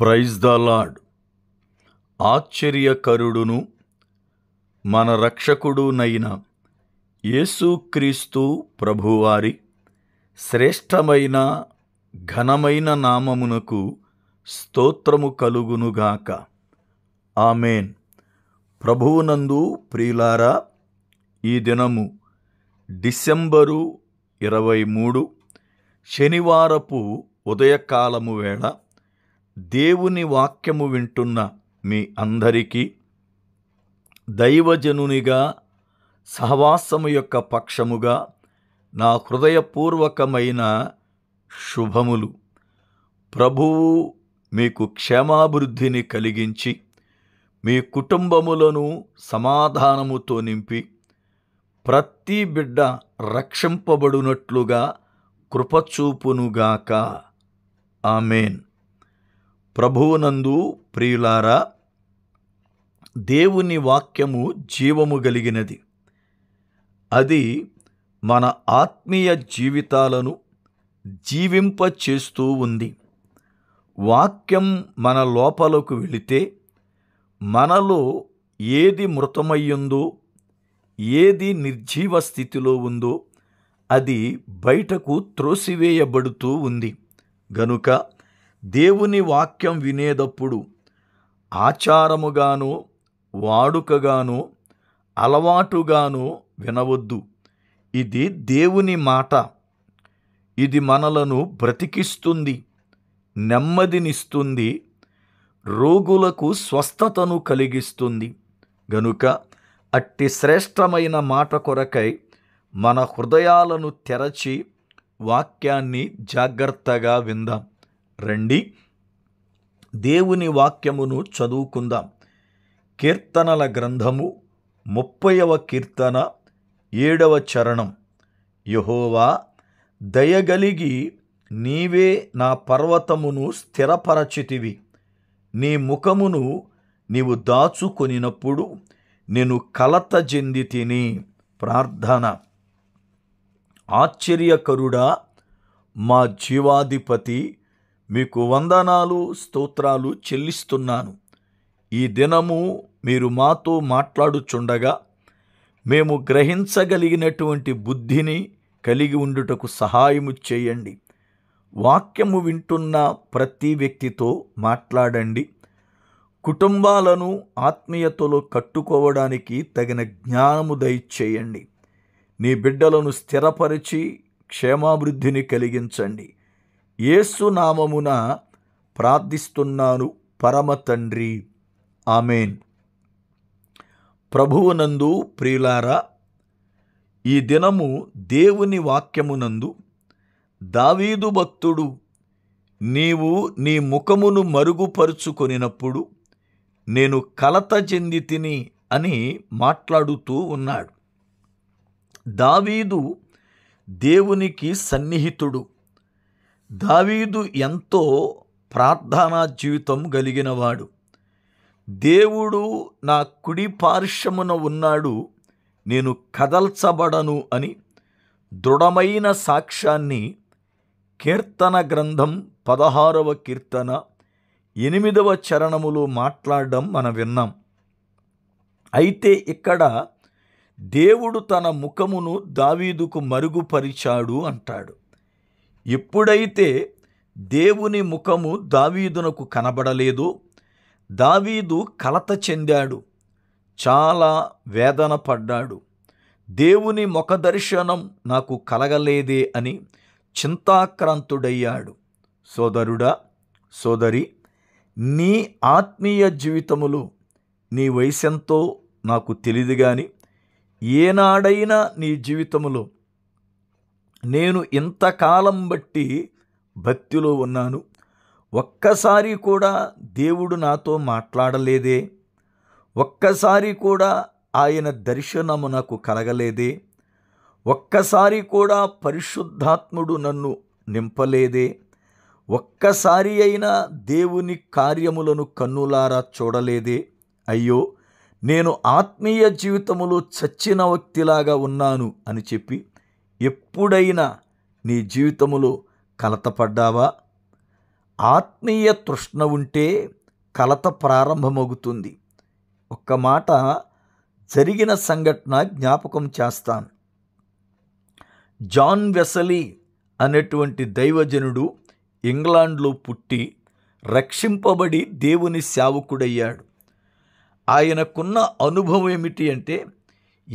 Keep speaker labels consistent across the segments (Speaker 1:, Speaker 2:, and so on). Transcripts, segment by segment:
Speaker 1: praise the lord ఆశ్చర్యకరుడును మన రక్షకుడునైన యేసుక్రీస్తు ప్రభువారి శ్రేష్టమైన ఘనమైన నామమునకు స్తోత్రము కలుగునుగాక ఆమెన్ ప్రభువునందు ప్రియులారా ఈ దినము డిసెంబరు ఇరవై మూడు శనివారపు ఉదయకాలము వేళ దేవుని వాక్యము వింటున్న మీ అందరికీ దైవజనునిగా సహవాసము యొక్క పక్షముగా నా హృదయపూర్వకమైన శుభములు ప్రభువు మీకు క్షేమాభివృద్ధిని కలిగించి మీ కుటుంబములను సమాధానముతో నింపి ప్రతి బిడ్డ రక్షింపబడునట్లుగా కృపచూపునుగాక ఆమెన్ ప్రభువునందు ప్రియులారా దేవుని వాక్యము జీవము కలిగినది అది మన ఆత్మీయ జీవితాలను జీవింప చేస్తూ ఉంది వాక్యం మన లోపలకు వెళితే మనలో ఏది మృతమయ్యుందో ఏది నిర్జీవ స్థితిలో ఉందో అది బయటకు త్రోసివేయబడుతూ ఉంది గనుక దేవుని వాక్యం వినేటప్పుడు ఆచారముగానో వాడుకగానో అలవాటుగానో వినవద్దు ఇది దేవుని మాట ఇది మనలను బ్రతికిస్తుంది నెమ్మదినిస్తుంది రోగులకు స్వస్థతను కలిగిస్తుంది గనుక అట్టి శ్రేష్టమైన మాట కొరకై మన హృదయాలను తెరచి వాక్యాన్ని జాగ్రత్తగా విందాం రండి దేవుని వాక్యమును చదువుకుందాం కీర్తనల గ్రంథము ముప్పైవ కీర్తన ఏడవ చరణం యహోవా దయగలిగి నీవే నా పర్వతమును స్థిరపరచితివి నీ ముఖమును నీవు దాచుకొనినప్పుడు నేను కలత చెంది తిని ప్రార్థన ఆశ్చర్యకరుడా మా జీవాధిపతి మీకు వందనాలు స్తోత్రాలు చెల్లిస్తున్నాను ఈ దినము మీరు మాతో మాట్లాడుచుండగా మేము గ్రహించగలిగినటువంటి బుద్ధిని కలిగి ఉండుటకు సహాయము చేయండి వాక్యము వింటున్న ప్రతి వ్యక్తితో మాట్లాడండి కుటుంబాలను ఆత్మీయతలో కట్టుకోవడానికి తగిన జ్ఞానము దయచేయండి నీ బిడ్డలను స్థిరపరిచి క్షేమాభివృద్ధిని కలిగించండి ఏసునామమున ప్రార్థిస్తున్నాను పరమ తండ్రి ఆమెన్ ప్రభువునందు ప్రియులారా ఈ దినము దేవుని వాక్యమునందు దావీదు భక్తుడు నీవు నీ ముఖమును మరుగుపరుచుకొనినప్పుడు నేను కలత చెంది తిని అని మాట్లాడుతూ ఉన్నాడు దావీదు దేవునికి సన్నిహితుడు దావీదు ఎంతో ప్రార్థనా జీవితం కలిగినవాడు దేవుడు నా కుడి పార్శ్వమున ఉన్నాడు నేను కదల్చబడను అని దృఢమైన సాక్ష్యాన్ని కీర్తన గ్రంథం పదహారవ కీర్తన ఎనిమిదవ చరణములో మాట్లాడడం మనం విన్నాం అయితే ఇక్కడ దేవుడు తన ముఖమును దావీదుకు మరుగుపరిచాడు అంటాడు ఎప్పుడైతే దేవుని ముఖము దావీదునకు కనబడలేదు దావీదు కలత చెందాడు చాలా వేదన పడ్డాడు దేవుని ముఖ దర్శనం నాకు కలగలేదే అని చింతాక్రాంతుడయ్యాడు సోదరుడా సోదరి నీ ఆత్మీయ జీవితములో నీ వయసెంతో నాకు తెలియదు కానీ ఏనాడైనా నీ జీవితములో నేను ఇంతకాలం బట్టి భక్తిలో ఉన్నాను ఒక్కసారి కూడా దేవుడు నాతో మాట్లాడలేదే ఒక్కసారి కూడా ఆయన దర్శనము నాకు కలగలేదే ఒక్కసారి కూడా పరిశుద్ధాత్ముడు నన్ను నింపలేదే ఒక్కసారి అయినా దేవుని కార్యములను కన్నులారా చూడలేదే అయ్యో నేను ఆత్మీయ జీవితములో చచ్చిన వ్యక్తిలాగా ఉన్నాను అని చెప్పి ఎప్పుడైనా నీ జీవితములో కలతపడ్డావా ఆత్మీయ తృష్ణ ఉంటే కలత ప్రారంభమవుతుంది ఒక్క మాట జరిగిన సంఘటన జ్ఞాపకం చేస్తాను జాన్ వెసలీ అనేటువంటి దైవజనుడు ఇంగ్లాండ్లో పుట్టి రక్షింపబడి దేవుని సేవకుడయ్యాడు ఆయనకున్న అనుభవం ఏమిటి అంటే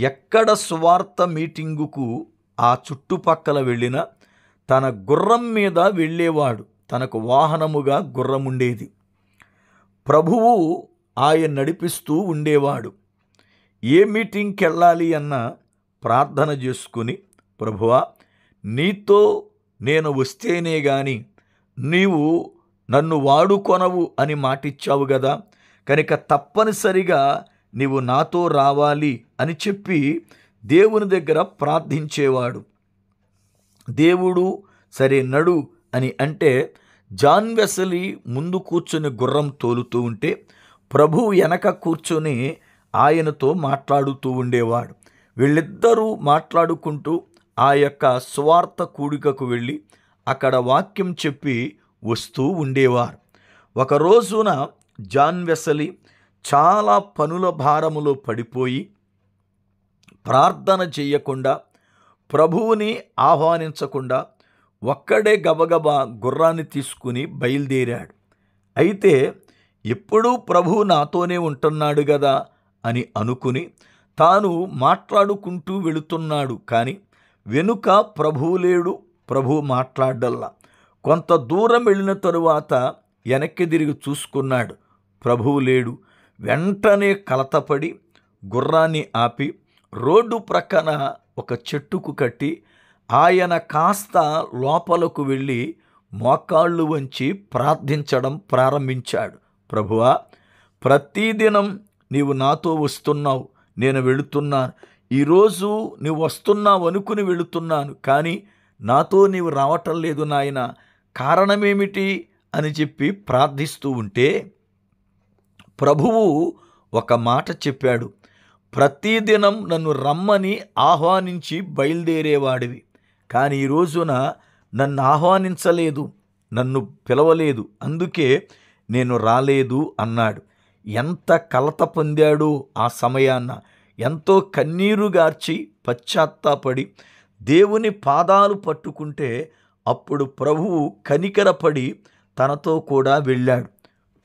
Speaker 1: ఎక్కడ సువార్త మీటింగుకు ఆ చుట్టుపక్కల వెళ్ళిన తన గుర్రం మీద వెళ్ళేవాడు తనకు వాహనముగా గుర్రం ఉండేది ప్రభువు ఆయన నడిపిస్తూ ఉండేవాడు ఏ మీటింగ్కి వెళ్ళాలి అన్న ప్రార్థన చేసుకుని ప్రభువా నీతో నేను వస్తేనే గాని నీవు నన్ను వాడుకొనవు అని మాటిచ్చావు కదా కనుక తప్పనిసరిగా నీవు నాతో రావాలి అని చెప్పి దేవుని దగ్గర ప్రార్థించేవాడు దేవుడు సరే నడు అని అంటే జాన్ వెసలి ముందు కూర్చొని గుర్రం తోలుతూ ఉంటే ప్రభు వెనక కూర్చొని ఆయనతో మాట్లాడుతూ ఉండేవాడు వీళ్ళిద్దరూ మాట్లాడుకుంటూ ఆ యొక్క స్వార్థ కూడికకు వెళ్ళి అక్కడ వాక్యం చెప్పి వస్తూ ఉండేవారు ఒక రోజున జాన్ వెసలి చాలా పనుల భారములో పడిపోయి ప్రార్థన చెయ్యకుండా ప్రభువుని ఆహ్వానించకుండా ఒక్కడే గబగబా గుర్రాన్ని తీసుకుని బయలుదేరాడు అయితే ఎప్పుడూ ప్రభు నాతోనే ఉంటున్నాడు కదా అని అనుకుని తాను మాట్లాడుకుంటూ వెళుతున్నాడు కానీ వెనుక ప్రభువు లేడు ప్రభు మాట్లాడల్లా కొంత దూరం వెళ్ళిన తరువాత వెనక్కి తిరిగి చూసుకున్నాడు ప్రభువు లేడు వెంటనే కలతపడి గుర్రాన్ని ఆపి రోడ్డు ప్రక్కన ఒక చెట్టుకు కట్టి ఆయన కాస్త లోపలకు వెళ్ళి మోకాళ్ళు వంచి ప్రార్థించడం ప్రారంభించాడు ప్రభువా ప్రతిదినం నీవు నాతో వస్తున్నావు నేను వెళుతున్నాను ఈరోజు నువ్వు వస్తున్నావు అనుకుని వెళుతున్నాను కానీ నాతో నీవు రావటం లేదు నాయన కారణమేమిటి అని చెప్పి ప్రార్థిస్తూ ఉంటే ప్రభువు ఒక మాట చెప్పాడు ప్రతిదినం నన్ను రమ్మని ఆహ్వానించి బయలుదేరేవాడివి కానీ ఈ రోజున నన్ను ఆహ్వానించలేదు నన్ను పిలవలేదు అందుకే నేను రాలేదు అన్నాడు ఎంత కలత పొందాడు ఆ సమయాన్న ఎంతో కన్నీరు గార్చి పశ్చాత్తాపడి దేవుని పాదాలు పట్టుకుంటే అప్పుడు ప్రభువు కనికరపడి తనతో కూడా వెళ్ళాడు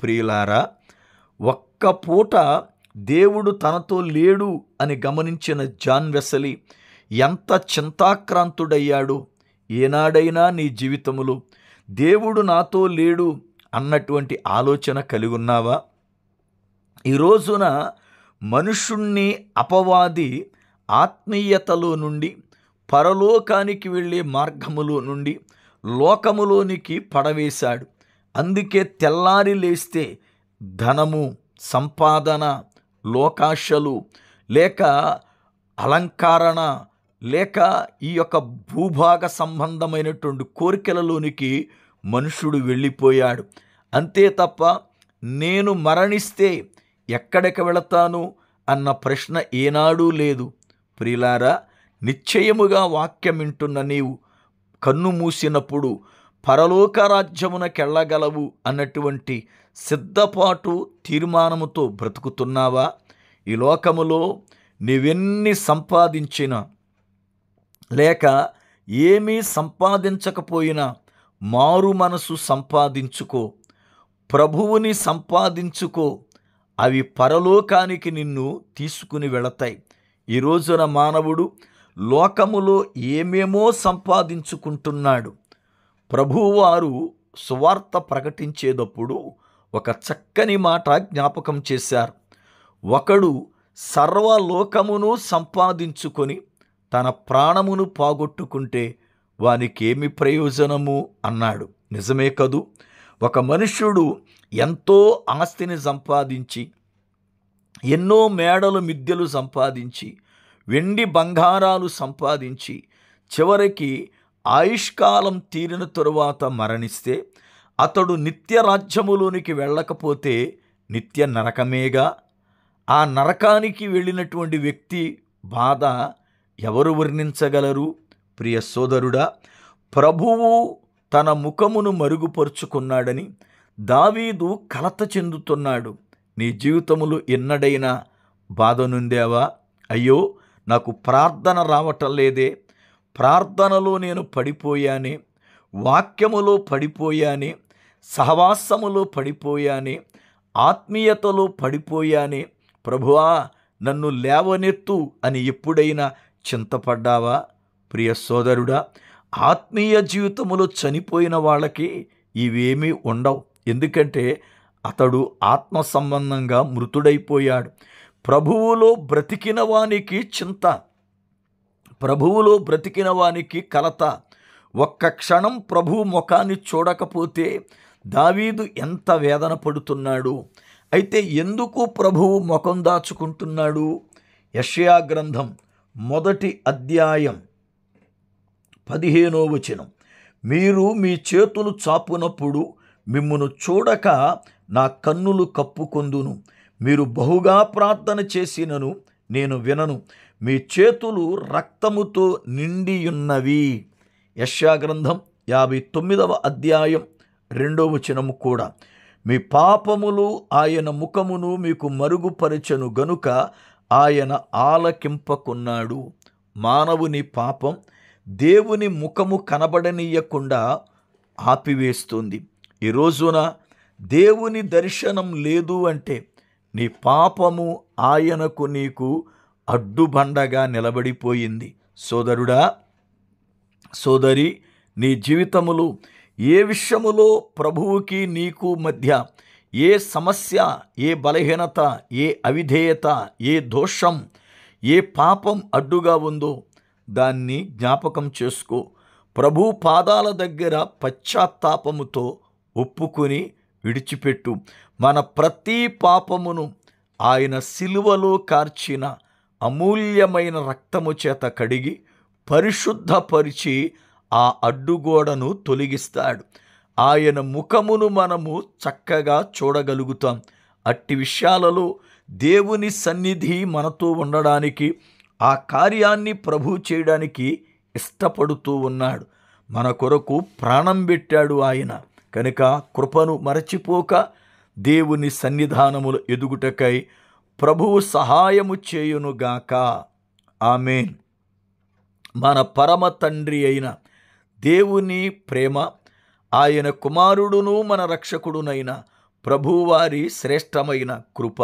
Speaker 1: ప్రియులారా ఒక్క పూట దేవుడు తనతో లేడు అని గమనించిన జాన్ వెసలి ఎంత చింతాక్రాంతుడయ్యాడు ఏనాడైనా నీ జీవితములు దేవుడు నాతో లేడు అన్నటువంటి ఆలోచన కలిగి ఉన్నావా ఈరోజున మనుషుణ్ణి అపవాది ఆత్మీయతలో నుండి పరలోకానికి వెళ్ళే మార్గములో నుండి లోకములోనికి పడవేశాడు అందుకే తెల్లారి లేస్తే ధనము సంపాదన లోకాశలు లేక అలంకారణ లేక ఈ యొక్క భూభాగ సంబంధమైనటువంటి కోరికలలోనికి మనుషుడు వెళ్ళిపోయాడు అంతే తప్ప నేను మరణిస్తే ఎక్కడికి వెళతాను అన్న ప్రశ్న ఏనాడూ లేదు ప్రిలారా నిశ్చయముగా వాక్యం వింటున్న నీవు కన్ను మూసినప్పుడు పరలోక రాజ్యమునకెళ్ళగలవు అన్నటువంటి సిద్ధపాటు తీర్మానముతో బ్రతుకుతున్నావా ఈ లోకములో నీవెన్ని సంపాదించినా లేక ఏమీ సంపాదించకపోయినా మారు మనసు సంపాదించుకో ప్రభువుని సంపాదించుకో అవి పరలోకానికి నిన్ను తీసుకుని వెళతాయి ఈ రోజున మానవుడు లోకములో ఏమేమో సంపాదించుకుంటున్నాడు ప్రభువారు సువార్త ప్రకటించేటప్పుడు ఒక చక్కని మాట జ్ఞాపకం చేశారు ఒకడు సర్వలోకమును సంపాదించుకొని తన ప్రాణమును పాగొట్టుకుంటే వానికేమి ప్రయోజనము అన్నాడు నిజమే కదూ ఒక మనుష్యుడు ఎంతో ఆస్తిని సంపాదించి ఎన్నో మేడలు మిద్యలు సంపాదించి వెండి బంగారాలు సంపాదించి చివరికి ఆయుష్కాలం తీరిన తరువాత మరణిస్తే అతడు నిత్య రాజ్యములోనికి వెళ్ళకపోతే నిత్య నరకమేగా ఆ నరకానికి వెళ్ళినటువంటి వ్యక్తి బాధ ఎవరు వర్ణించగలరు ప్రియ సోదరుడా ప్రభువు తన ముఖమును మరుగుపరుచుకున్నాడని దావీదు కలత చెందుతున్నాడు నీ జీవితములు ఎన్నడైనా బాధ అయ్యో నాకు ప్రార్థన రావటం లేదే ప్రార్థనలో నేను పడిపోయాని వాక్యములో పడిపోయాని సహవాసములో పడిపోయాని ఆత్మీయతలో పడిపోయాని ప్రభువా నన్ను లేవనెత్తు అని ఎప్పుడైనా చింతపడ్డావా ప్రియ సోదరుడా ఆత్మీయ జీవితములో చనిపోయిన వాళ్ళకి ఇవేమీ ఉండవు ఎందుకంటే అతడు ఆత్మ సంబంధంగా మృతుడైపోయాడు ప్రభువులో బ్రతికిన వానికి చింత ప్రభువులో బ్రతికిన వానికి కలత ఒక్క క్షణం ప్రభు ముఖాన్ని చూడకపోతే దావీదు ఎంత వేదన పడుతున్నాడు అయితే ఎందుకు ప్రభువు ముఖం దాచుకుంటున్నాడు యషయా గ్రంథం మొదటి అధ్యాయం పదిహేనో వచనం మీరు మీ చేతులు చాపునప్పుడు మిమ్మను చూడక నా కన్నులు కప్పుకొందును మీరు బహుగా ప్రార్థన చేసినను నేను వినను మీ చేతులు రక్తముతో నిండియున్నవి యశాగ్రంథం యాభై తొమ్మిదవ అధ్యాయం రెండవ చినము కూడా మీ పాపములు ఆయన ముఖమును మీకు మరుగుపరచను గనుక ఆయన ఆలకింపకున్నాడు మానవుని పాపం దేవుని ముఖము కనబడనీయకుండా ఆపివేస్తుంది ఈ రోజున దేవుని దర్శనం లేదు అంటే నీ పాపము ఆయనకు నీకు అడ్డుబండగా నిలబడిపోయింది సోదరుడా సోదరి నీ జీవితములు ఏ విషయములో ప్రభువుకి నీకు మధ్య ఏ సమస్య ఏ బలహీనత ఏ అవిధేయత ఏ దోషం ఏ పాపం అడ్డుగా ఉందో దాన్ని జ్ఞాపకం చేసుకో ప్రభు పాదాల దగ్గర పశ్చాత్తాపముతో ఒప్పుకొని విడిచిపెట్టు మన ప్రతి పాపమును ఆయన సిలువలో కార్చిన అమూల్యమైన రక్తము చేత కడిగి పరిశుద్ధపరిచి ఆ అడ్డుగోడను తొలగిస్తాడు ఆయన ముఖమును మనము చక్కగా చూడగలుగుతాం అట్టి విషయాలలో దేవుని సన్నిధి మనతో ఉండడానికి ఆ కార్యాన్ని ప్రభు చేయడానికి ఇష్టపడుతూ ఉన్నాడు మన కొరకు ప్రాణం పెట్టాడు ఆయన కనుక కృపను మరచిపోక దేవుని సన్నిధానములు ఎదుగుటకై ప్రభువు సహాయము చేయునుగాక ఆమెన్ మన పరమ తండ్రి అయిన దేవుని ప్రేమ ఆయన కుమారుడును మన రక్షకుడునైన ప్రభువారి శ్రేష్టమైన కృప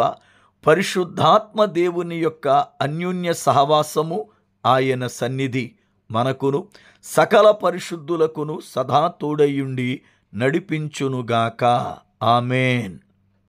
Speaker 1: పరిశుద్ధాత్మ దేవుని యొక్క అన్యోన్య సహవాసము ఆయన సన్నిధి మనకును సకల పరిశుద్ధులకును సదా తోడయుండి నడిపించునుగాక ఆమెన్